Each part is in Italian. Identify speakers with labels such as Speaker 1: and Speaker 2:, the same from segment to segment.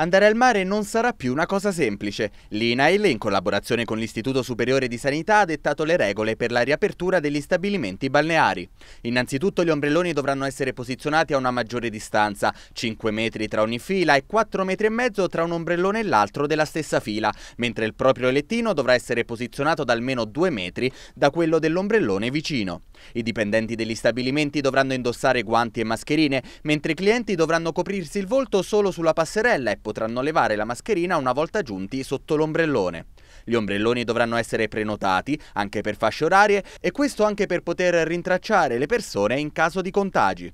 Speaker 1: Andare al mare non sarà più una cosa semplice. L'INAIL, in collaborazione con l'Istituto Superiore di Sanità, ha dettato le regole per la riapertura degli stabilimenti balneari. Innanzitutto gli ombrelloni dovranno essere posizionati a una maggiore distanza, 5 metri tra ogni fila e 4 metri e mezzo tra un ombrellone e l'altro della stessa fila, mentre il proprio lettino dovrà essere posizionato da almeno 2 metri da quello dell'ombrellone vicino. I dipendenti degli stabilimenti dovranno indossare guanti e mascherine, mentre i clienti dovranno coprirsi il volto solo sulla passerella e posizionare potranno levare la mascherina una volta giunti sotto l'ombrellone. Gli ombrelloni dovranno essere prenotati anche per fasce orarie e questo anche per poter rintracciare le persone in caso di contagi.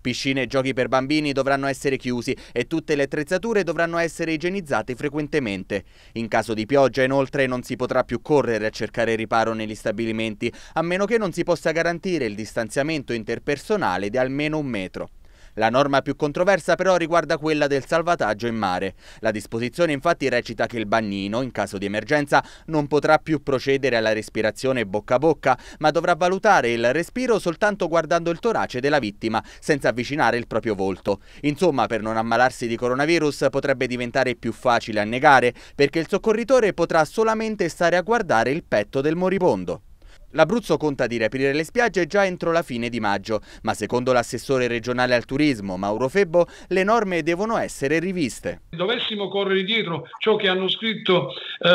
Speaker 1: Piscine e giochi per bambini dovranno essere chiusi e tutte le attrezzature dovranno essere igienizzate frequentemente. In caso di pioggia inoltre non si potrà più correre a cercare riparo negli stabilimenti, a meno che non si possa garantire il distanziamento interpersonale di almeno un metro. La norma più controversa però riguarda quella del salvataggio in mare. La disposizione infatti recita che il bagnino, in caso di emergenza, non potrà più procedere alla respirazione bocca a bocca, ma dovrà valutare il respiro soltanto guardando il torace della vittima, senza avvicinare il proprio volto. Insomma, per non ammalarsi di coronavirus potrebbe diventare più facile annegare, perché il soccorritore potrà solamente stare a guardare il petto del moribondo. L'Abruzzo conta di riaprire le spiagge già entro la fine di maggio, ma secondo l'assessore regionale al turismo Mauro Febbo le norme devono essere riviste.
Speaker 2: Dovessimo correre dietro ciò che hanno scritto eh,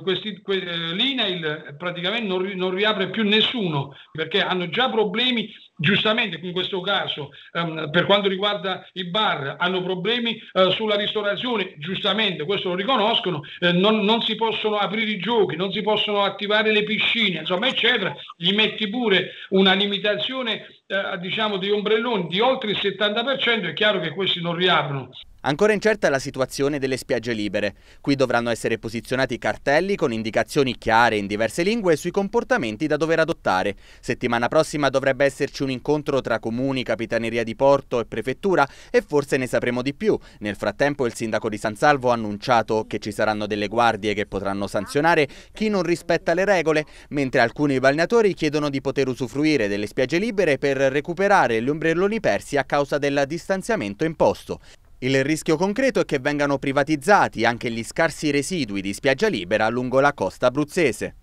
Speaker 2: eh que, eh, l'INAIL, praticamente non, non riapre più nessuno perché hanno già problemi giustamente in questo caso ehm, per quanto riguarda i bar hanno problemi eh, sulla ristorazione, giustamente questo lo riconoscono, eh, non, non, si possono aprire i giochi, non si possono attivare le piscine, insomma eccetera, gli metti pure una limitazione eh, diciamo, di ombrelloni di oltre il 70%, è chiaro che questi non riaprono.
Speaker 1: Ancora incerta è la situazione delle spiagge libere. Qui dovranno essere posizionati cartelli con indicazioni chiare in diverse lingue sui comportamenti da dover adottare. Settimana prossima dovrebbe esserci un incontro tra comuni, capitaneria di porto e prefettura e forse ne sapremo di più. Nel frattempo il sindaco di San Salvo ha annunciato che ci saranno delle guardie che potranno sanzionare chi non rispetta le regole, mentre alcuni balneatori chiedono di poter usufruire delle spiagge libere per recuperare gli ombrelloni persi a causa del distanziamento imposto. Il rischio concreto è che vengano privatizzati anche gli scarsi residui di spiaggia libera lungo la costa abruzzese.